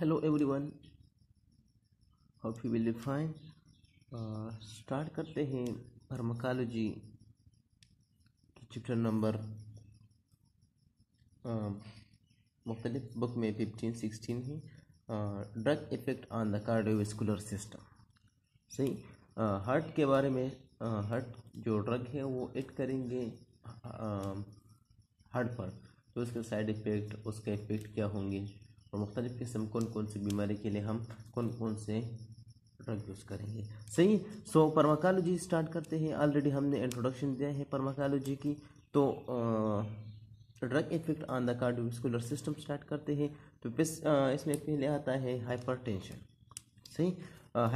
hello everyone how you will start uh, करते हैं pharmacology chapter number मुख्तलिफ book में फिफ्टीन सिक्सटीन है drug effect on the cardiovascular system सही heart uh, के बारे में हार्ट uh, जो ड्रग है वो एक्ट करेंगे हार्ट पर तो उसके साइड इफ़ेक्ट उसके इफ़ेक्ट क्या होंगे और मुख्तलिफ़ किस्म कौन कौन सी बीमारी के लिए हम कौन कौन से ड्रग यूज़ करेंगे सही सो परमाकोलॉजी स्टार्ट करते हैं ऑलरेडी हमने इंट्रोडक्शन दिया है परमाकोलॉजी की तो drug effect on the cardiovascular system start करते हैं तो इसमें पहले आता है हाइपर टेंशन सही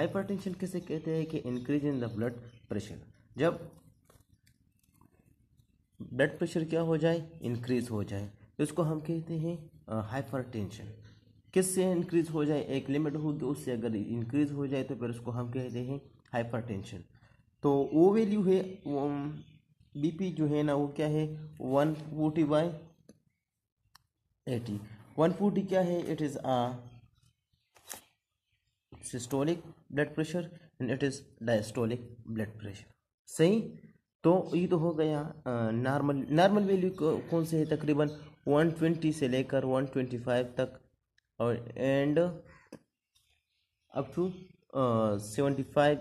हाइपर टेंशन किसे कहते हैं कि increase in the blood pressure जब ब्लड प्रेशर क्या हो जाए इंक्रीज हो जाए तो इसको हम कहते हैं हाइपर टेंशन किससे इंक्रीज हो जाए एक लिमिट होगी तो उससे अगर इंक्रीज हो जाए तो फिर उसको हम कहते हैं टेंशन तो वो वैल्यू है बीपी um, जो है ना वो क्या है one forty by eighty one forty क्या है it is ah systolic blood pressure and it is diastolic blood pressure सही तो ये तो हो गया नॉर्मल नॉर्मल वैल्यू कौन से है तकरीबन ट्वेंटी से लेकर वन ट्वेंटी फाइव तक और and up to seventy five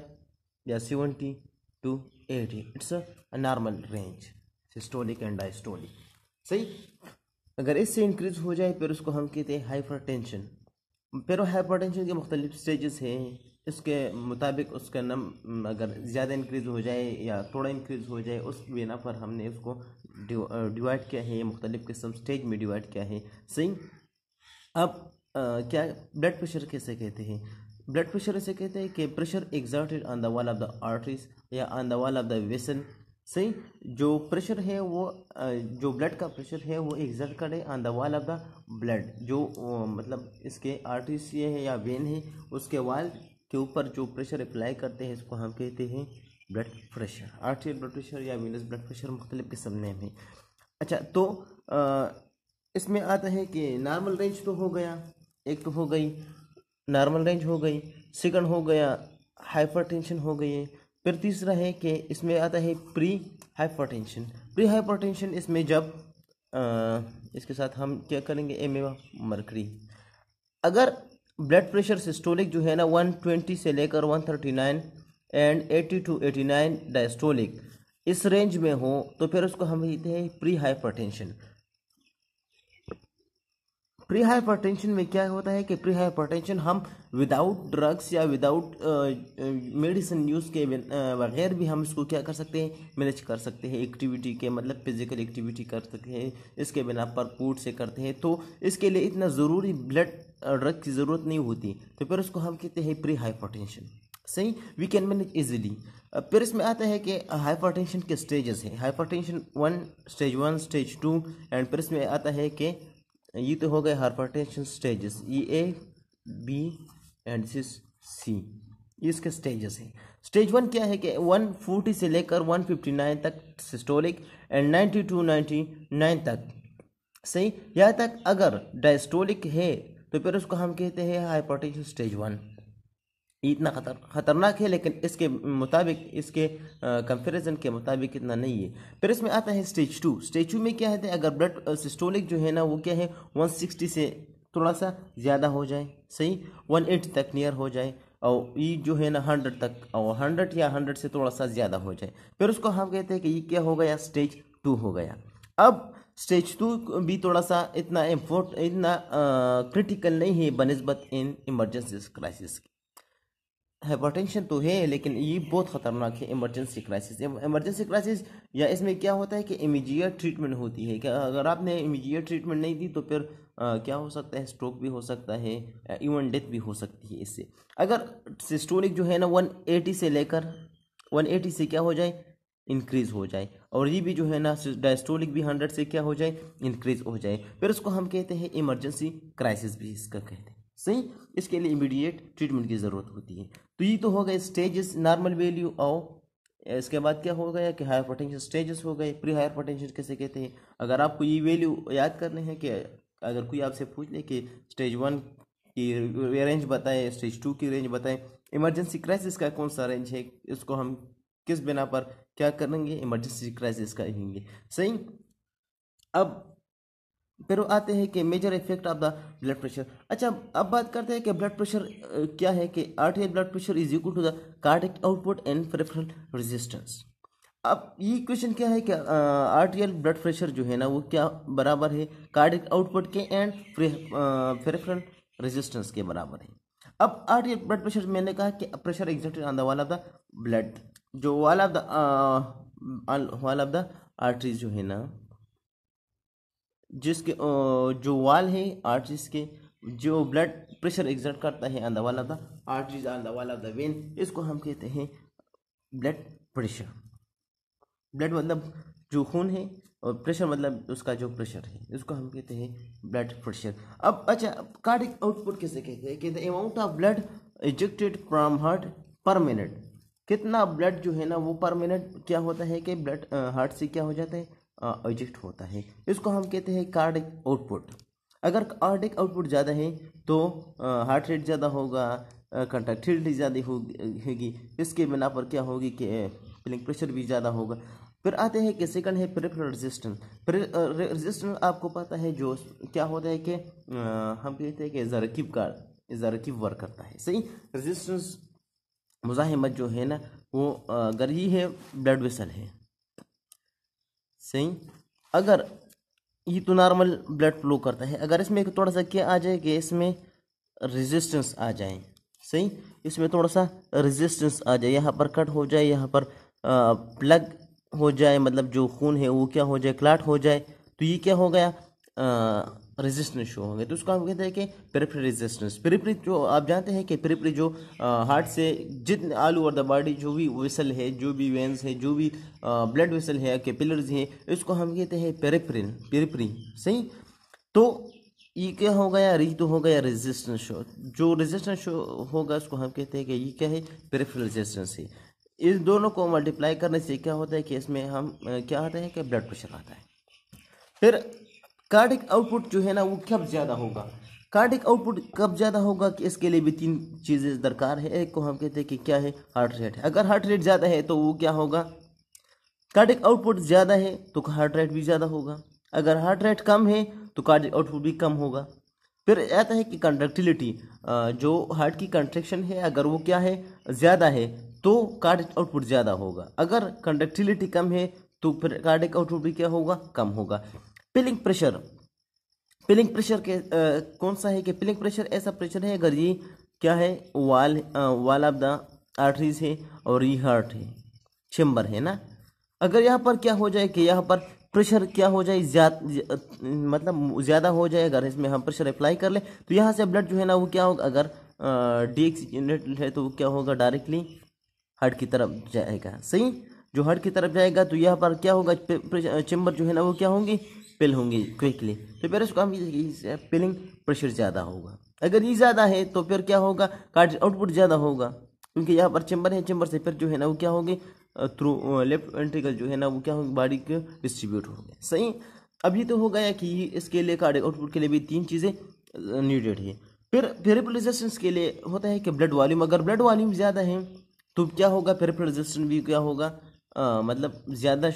या seventy two eighty it's a normal range systolic and diastolic सही अगर इससे इंक्रीज हो जाए फिर उसको हम कहते हैं हाइपर टेंशन फिर हाइपर टेंशन के मुख्तलिफ स्टेजेस हैं इसके मुताबिक उसका नम अगर ज़्यादा इंक्रीज हो जाए या थोड़ा इंक्रीज हो जाए उस बिना पर हमने उसको डिवाइड uh, किया है मुख्तलिफ किस्म स्टेज में डिवाइड किया है सही अब क्या ब्लड प्रेशर कैसे कहते हैं ब्लड प्रेशर ऐसे कहते हैं कि pressure exerted on the wall of the arteries या on the wall of the vessel सही जो प्रेशर है वो जो ब्लड का प्रेशर है वो एग्जर्ट करे on the wall of the blood जो मतलब इसके आर्टरीज ये है या वेन है उसके वाल के ऊपर जो प्रेशर अप्लाई करते हैं इसको हम कहते हैं blood pressure artery blood pressure या वेनस ब्लड प्रेशर मुख्तलि किस्म नेम है अच्छा तो आ, इसमें आता है कि नॉर्मल रेंज तो हो गया एक हो गई नॉर्मल रेंज हो गई सेकंड हो गया हाइपरटेंशन हो गई फिर तीसरा है कि इसमें आता है प्री हाइपरटेंशन प्री हाइपरटेंशन इसमें जब आ, इसके साथ हम क्या करेंगे एम ए मरकरी अगर ब्लड प्रेशर सिस्टोलिक जो है ना 120 से लेकर 139 एंड 80 टू 89 डायस्टोलिक इस रेंज में हो तो फिर उसको हम कहते हैं प्री हाइपरटेंशन प्री हाइपरटेंशन में क्या होता है कि प्री हाइपरटेंशन हम विदाउट ड्रग्स या विदाउट मेडिसिन यूज़ के uh, बगैर भी हम इसको क्या कर सकते हैं मैनेज कर सकते हैं एक्टिविटी के मतलब फिजिकल एक्टिविटी कर सकते हैं इसके बिना पर फूड से करते हैं तो इसके लिए इतना ज़रूरी ब्लड ड्रग की ज़रूरत नहीं होती तो फिर उसको हम कहते हैं प्री हाइपरटेंशन सही वी कैन मैनेज ईजिली फिर इसमें आता है कि हाइपरटेंशन के स्टेजेस हैं hypertension one stage one stage two and फिर इसमें आता है कि ये तो हो गए hypertension stages E A B and सिस सी इसके स्टेजेस हैं स्टेज वन क्या है कि वन फोर्टी से लेकर वन फिफ्टी नाइन तक systolic and ninety to ninety nine तक सही यहाँ तक अगर डायस्टोलिक है तो फिर उसको हम कहते हैं हाइपरटेंशन स्टेज वन इतना खतर खतरनाक है लेकिन इसके मुताबिक इसके कंपैरिजन के मुताबिक इतना नहीं है फिर इसमें आता है स्टेज टू स्टेज टू में क्या है अगर ब्लड सिस्टोलिक जो है ना वो क्या है 160 से थोड़ा सा ज़्यादा हो जाए सही 180 तक नियर हो जाए और ये जो है ना हंड्रेड तक और हंड्रेड या हंड्रेड से थोड़ा सा ज़्यादा हो जाए फिर उसको हम कहते हैं कि ये क्या हो गया स्टेज टू हो गया अब स्टेज टू भी थोड़ा सा इतना इम्पोर्ट इतना क्रिटिकल नहीं है बनस्बत इन इमरजेंसी क्राइसिस के हाइपरटेंशन तो है लेकिन ये बहुत ख़तरनाक है इमरजेंसी क्राइसिस इमरजेंसी क्राइसिस या इसमें क्या होता है कि इमीजिएट ट्रीटमेंट होती है क्या अगर आपने इमीजिएट ट्रीटमेंट नहीं दी तो फिर आ, क्या हो सकता है स्ट्रोक भी हो सकता है इवन डेथ भी हो सकती है इससे अगर सिस्टोलिक जो है ना वन एटी से लेकर वन एटी से क्या हो जाए इंक्रीज़ हो जाए और ये भी जो है ना डायस्टोलिक भी हंड्रेड से क्या हो जाए इंक्रीज़ हो जाए फिर उसको हम कहते हैं इमरजेंसी क्राइसिस भी इसका कहते हैं सही इसके लिए इमीडिएट ट्रीटमेंट की ज़रूरत होती है तो ये तो हो गए स्टेजेस नॉर्मल वैल्यू आओ इसके बाद क्या हो गया कि हायर पोटेंशियल स्टेजेस हो गए प्री हायर पोटेंशियल कैसे कहते हैं अगर आपको ये वैल्यू याद करने हैं कि अगर कोई आपसे पूछ ले कि स्टेज वन की रेंज बताएं स्टेज टू की रेंज बताएं इमरजेंसी क्राइसिस का कौन सा रेंज है इसको हम किस बिना पर क्या करेंगे इमरजेंसी क्राइसिस का कहेंगे सही अब फिर आते हैं कि major effect of the blood pressure अच्छा अब बात करते हैं कि ब्लड प्रेशर क्या है कि arterial blood pressure is equal to the cardiac output and peripheral resistance अब ये क्वेश्चन क्या है कि आर्टियल ब्लड प्रेशर जो है ना वो क्या बराबर है कार्डिक आउटपुट के एंड पेरिफेरल रेजिस्टेंस के बराबर है अब आर्टियल ब्लड प्रेशर मैंने कहा कि pressure existed on the wall of the blood जो wall of the wall of the arteries जो है ना जिसके जो वाल है आर्टरीज के जो ब्लड प्रेशर एग्जर्ट करता है ऑन वाला था ऑफ द आर्टरीज ऑन वाला द वेन इसको हम कहते हैं ब्लड प्रेशर ब्लड मतलब जो खून है और प्रेशर मतलब उसका जो प्रेशर है इसको हम कहते हैं ब्लड प्रेशर अब अच्छा कार्डिक आउटपुट कैसे कहते हैं कि the amount of blood ejected from heart per minute कितना ब्लड जो है ना वो पर मिनट क्या होता है कि ब्लड हार्ट से क्या हो जाता है एजेक्ट होता है इसको हम कहते हैं कार्डिक आउटपुट अगर कार्डिक आउटपुट ज़्यादा है तो हार्ट रेट ज़्यादा होगा कंट्रैक्टिलिटी ज़्यादा होगी इसके बिना पर क्या होगी कि प्लिंग प्रेशर भी ज़्यादा होगा फिर आते हैं कि सेकंड है पेरिफेरल रेजिस्टेंस रेजिस्टेंस आपको पता है जो क्या होता है कि हम कहते हैं कि जरकीब कार जरकीब वर्क करता है सही रेजिस्टेंस मुजाहमत जो है ना वो अगर ही है ब्लड वेसल है सही अगर ये तो नॉर्मल ब्लड फ्लो करता है अगर इसमें थोड़ा सा क्या आ जाए कि इसमें रेजिस्टेंस आ जाए सही इसमें थोड़ा सा रेजिस्टेंस आ जाए यहाँ पर कट हो जाए यहाँ पर प्लग हो जाए मतलब जो खून है वो क्या हो जाए क्लाट हो जाए तो ये क्या हो गया आ, रेजिस्टेंस शो होंगे तो उसको हम कहते हैं कि पेरिफेरल रेजिस्टेंस पेरिफेरी जो आप जानते हैं कि पेरिफेरी जो हार्ट से जितने ऑल ओवर द बॉडी जो भी वेसल है जो भी वेंस है जो भी ब्लड वेसल है कैपिलर्स हैं इसको हम कहते हैं पेरिफेरल पेरिफेरी सही तो ये क्या हो गया रि तो हो गया रेजिस्टेंस शो जो रेजिस्टेंस शो होगा उसको हम कहते हैं कि ये क्या है पेरिफेरल रेजिस्टेंस है इस दोनों को मल्टीप्लाई करने से क्या होता है कि इसमें हम क्या आता है कि ब्लड प्रेशर आता है फिर कार्डिक आउटपुट जो है ना वो कब ज़्यादा होगा कार्डिक आउटपुट कब ज़्यादा होगा कि इसके लिए भी तीन चीज़ें दरकार है एक को हम कहते हैं कि क्या है हार्ट रेट अगर हार्ट रेट ज़्यादा है तो वो क्या होगा कार्डिक आउटपुट ज़्यादा है तो हार्ट रेट भी ज़्यादा होगा अगर हार्ट रेट कम है तो कार्डिक आउटपुट भी कम होगा फिर आता है कि कंडक्टिलिटी जो हार्ट की कंट्रेक्शन है अगर वो क्या है ज़्यादा है तो कार्डिक आउटपुट ज़्यादा होगा अगर कंडक्टिलिटी कम है तो फिर कार्डिक आउटपुट भी क्या होगा कम होगा पिलिंग प्रेशर पिलिंग प्रेशर के आ, कौन सा है कि पिलिंग प्रेशर ऐसा प्रेशर है अगर ये क्या है वाल आ, वाल ऑफ द आर्टरीज है और ये हार्ट है चेम्बर है ना अगर यहाँ पर क्या हो जाए कि यहाँ पर प्रेशर क्या हो जाए मतलब ज्यादा मतलब ज़्यादा हो जाए अगर इसमें हम प्रेशर अप्लाई कर ले तो यहाँ से ब्लड जो है ना वो क्या होगा अगर डी एक्स यूनिट है तो क्या होगा डायरेक्टली हार्ट की तरफ जाएगा सही जो हार्ट की तरफ जाएगा तो यहाँ पर क्या होगा चेम्बर जो है ना वो क्या होंगी पिल होंगी क्विकली तो फिर उसको हम पिलिंग प्रेशर ज़्यादा होगा अगर ये ज़्यादा है तो फिर क्या होगा कार्ड आउटपुट ज़्यादा होगा क्योंकि यहाँ पर चैम्बर है चैम्बर से फिर जो है ना वो क्या होगी थ्रू लेफ्ट वेंट्रिकल जो है ना वो क्या होगी बॉडी के डिस्ट्रीब्यूट होंगे सही अब ये तो हो गया कि इसके लिए कार्ड आउटपुट के लिए भी तीन चीज़ें नीडेड है फिर फिर रेजिस्टेंस के लिए होता है कि ब्लड वॉल्यूम अगर ब्लड वॉल्यूम ज़्यादा है तो क्या होगा फिर रेजिस्टेंस भी क्या होगा आ, मतलब ज़्यादा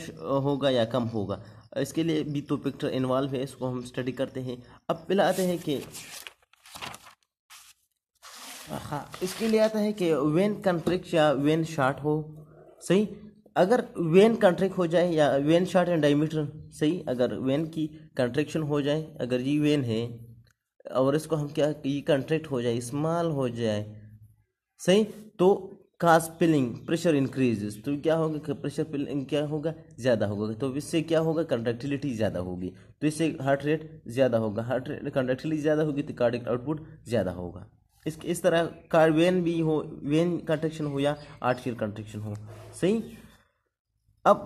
होगा या कम होगा इसके लिए भी तो पिक्चर इन्वॉल्व है इसको हम स्टडी करते हैं अब पहले आते हैं कि हाँ इसके लिए आता है कि वेन कंट्रिक्ट या वेन शार्ट हो सही अगर वेन कंट्रैक्ट हो जाए या वेन शार्ट एंड डायमीटर सही अगर वेन की कंट्रेक्शन हो जाए अगर ये वेन है और इसको हम क्या ये कंट्रैक्ट हो जाए स्मॉल हो जाए सही तो का पिलिंग प्रेशर इंक्रीज तो क्या होगा प्रेशर पिलिंग क्या होगा ज़्यादा होगा तो इससे क्या होगा कंडक्टिलिटी ज़्यादा होगी तो इससे हार्ट रेट ज़्यादा होगा हार्ट रेट कंडक्टिलिटी ज़्यादा होगी तो कार्डिक आउटपुट ज़्यादा होगा इस इस तरह कार वेन भी हो वेन कंट्रेक्शन हो या आर्टियल कंट्रेक्शन हो सही अब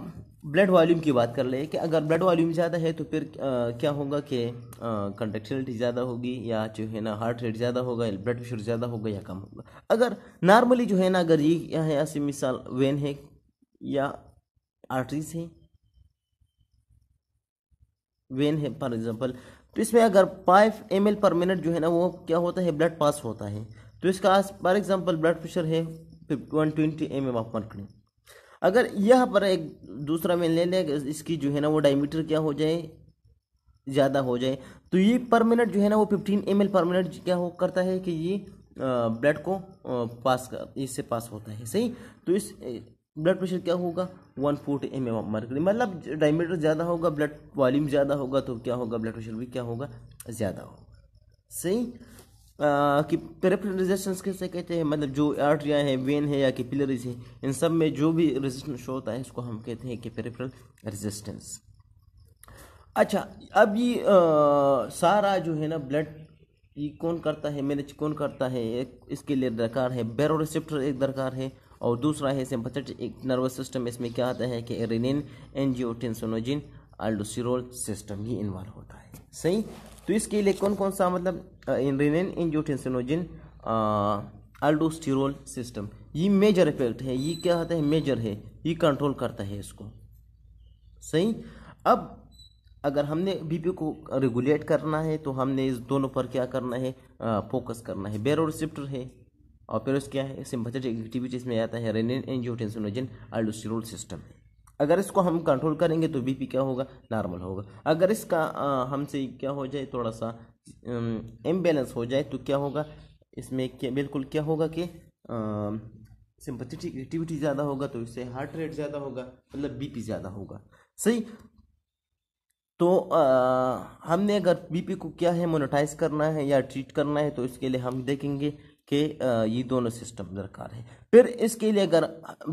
ब्लड वॉल्यूम की बात कर ले कि अगर ब्लड वॉल्यूम ज़्यादा है तो फिर आ, क्या होगा कि कंट्रेक्टिलिटी ज़्यादा होगी या जो है ना हार्ट रेट ज़्यादा होगा या ब्लड प्रेशर ज़्यादा होगा या कम होगा अगर नॉर्मली जो है ना अगर ये है ऐसी मिसाल वेन है या आर्टरीज है वेन है फॉर एग्ज़ाम्पल तो इसमें अगर फाइव एम पर मिनट जो है ना वो क्या होता है ब्लड पास होता है तो इसका फॉर एग्ज़ाम्पल ब्लड प्रेशर है वन ट्वेंटी एम एम आप पकड़ें अगर यह पर एक दूसरा मैं ले लें इसकी जो है ना वो डायमीटर क्या हो जाए ज़्यादा हो जाए तो ये पर मिनट जो है ना वो fifteen M L per minute क्या हो करता है कि ये ब्लड को पास कर इससे पास होता है सही तो इस ब्लड प्रेशर क्या होगा one forty M M mercury मतलब डायमीटर ज़्यादा होगा ब्लड वॉल्यूम ज़्यादा होगा तो क्या होगा ब्लड प्रेशर भी क्या होगा ज़्यादा होगा सही कि रेजिस्टेंस कैसे कहते हैं मतलब जो आर्टरिया है वेन है या कि है इन सब में जो भी रेजिस्टेंस शो होता है इसको हम कहते हैं कि पेरेफिल रेजिस्टेंस अच्छा अब ये आ, सारा जो है ना ब्लड ये कौन करता है मैनेज कौन करता है एक इसके लिए दरकार है बेरो रिसेप्टर एक दरकार है और दूसरा है सिंपथेटिक एक नर्वस सिस्टम इसमें क्या आता है कि एरिनिन एनजियोटेंसोनोजिन अल्डोसिरोल सिस्टम ही इन्वॉल्व होता है सही तो इसके लिए कौन कौन सा मतलब रिनेन एंजियोटेंसिनोजिन अल्डोस्टिरोल सिस्टम ये मेजर इफेक्ट है ये क्या होता है मेजर है ये कंट्रोल करता है इसको सही अब अगर हमने बीपी को रेगुलेट करना है तो हमने इस दोनों पर क्या करना है आ, फोकस करना है बेरो रिसिप्टर है और पेरोस क्या है सिम्पथेटिक एक्टिविटीज में आता है रेनिन एंजियोटेंसिनोजन अल्डोस्टिरोल सिस्टम है अगर इसको हम कंट्रोल करेंगे तो बीपी क्या होगा नॉर्मल होगा अगर इसका हमसे क्या हो जाए थोड़ा सा इम्बेलेंस हो जाए तो क्या होगा इसमें क्या बिल्कुल क्या होगा कि सिंपथेटिक एक्टिविटी ज़्यादा होगा तो इससे हार्ट रेट ज़्यादा होगा मतलब बीपी ज़्यादा होगा सही तो आ, हमने अगर बीपी को क्या है मोनोटाइज करना है या ट्रीट करना है तो इसके लिए हम देखेंगे कि ये दोनों सिस्टम दरकार है फिर इसके लिए अगर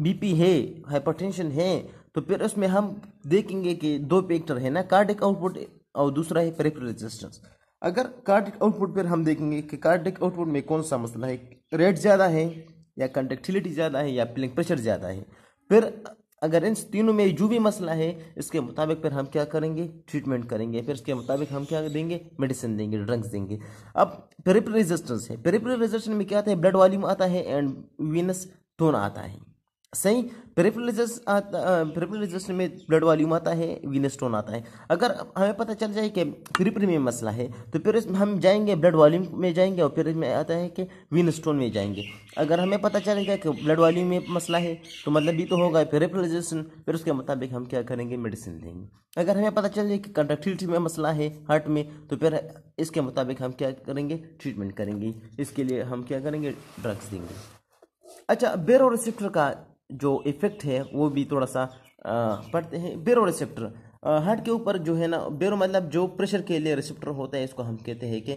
बीपी है हाइपरटेंशन है तो फिर उसमें हम देखेंगे कि दो फैक्टर है ना कार्डिक आउटपुट और दूसरा है पेरिफेरल रेजिस्टेंस अगर कार्डिक आउटपुट पर हम देखेंगे कि कार्डिक आउटपुट में कौन सा मसला है रेट ज़्यादा है या कंडक्टिलिटी ज़्यादा है या पिलिंग प्रेशर ज़्यादा है फिर अगर इन तीनों में जो भी मसला है इसके मुताबिक फिर हम क्या करेंगे ट्रीटमेंट करेंगे फिर इसके मुताबिक हम क्या देंगे मेडिसिन देंगे ड्रग्स देंगे अब पेरिपरी रेजिस्टेंस है पेरिपरी रेजिस्टेंस में क्या आता है ब्लड वॉल्यूम आता है एंड वीनस टोन आता है सही प्रेफरलिजस प्रेफरलिजस में ब्लड वॉल्यूम आता है स्टोन आता है अगर हमें पता चल जाए कि प्रिपरी में मसला है तो फिर हम जाएंगे ब्लड वॉल्यूम में जाएंगे और फिर में आता है कि स्टोन में जाएंगे अगर हमें पता चलेगा कि ब्लड वॉल्यूम में मसला है तो मतलब भी तो होगा प्रेफरलिजेशन फिर उसके मुताबिक हम क्या करेंगे मेडिसिन देंगे अगर हमें पता चल जाए कि कंडक्टिविटी में मसला है हार्ट में तो फिर इसके मुताबिक हम क्या करेंगे ट्रीटमेंट करेंगे इसके लिए हम क्या करेंगे ड्रग्स देंगे अच्छा बेरो रिसेप्टर का जो इफेक्ट है वो भी थोड़ा सा पढ़ते हैं बेरो रिसेप्टर हार्ट के ऊपर जो है ना बेरो मतलब जो प्रेशर के लिए रिसेप्टर होता है इसको हम कहते हैं कि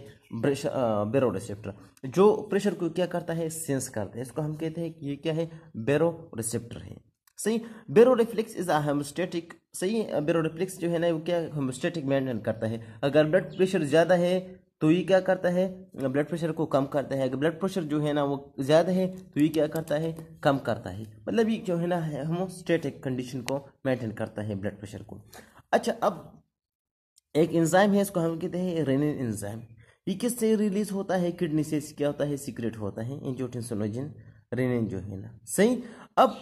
बेरो रिसेप्टर जो प्रेशर को क्या करता है सेंस करता है इसको हम कहते हैं कि ये क्या है बेरो रिसेप्टर है सही बेरो रिफ्लेक्स इज अमोस्टेटिक सही बेरो रिफ्लेक्स जो है ना वो क्या होमोस्टेटिक मेंटेन करता है अगर ब्लड प्रेशर ज़्यादा है तो ये क्या करता है ब्लड प्रेशर को कम करता है अगर ब्लड प्रेशर जो है ना वो ज़्यादा है तो ये क्या करता है कम करता है मतलब ये जो है ना स्टेटिक कंडीशन को मेंटेन करता है ब्लड प्रेशर को अच्छा अब एक इंजाइम है इसको हम कहते हैं रेनिन इंजाइम ये किससे रिलीज होता है किडनी से क्या होता है सीक्रेट होता है एंजियोटेंसोनोजिन रेनिन जो है ना सही अब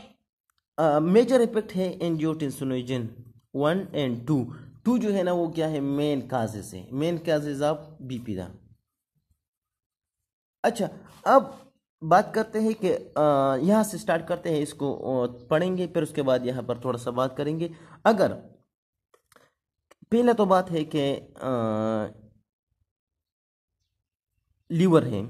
मेजर इफेक्ट है angiotensinogen one and two two जो है ना वो क्या है मेन काजेज है मेन काजेज ऑफ बीपी दा अच्छा अब बात करते हैं कि यहाँ से स्टार्ट करते हैं इसको पढ़ेंगे फिर उसके बाद यहाँ पर थोड़ा सा बात करेंगे अगर पहला तो बात है कि लीवर है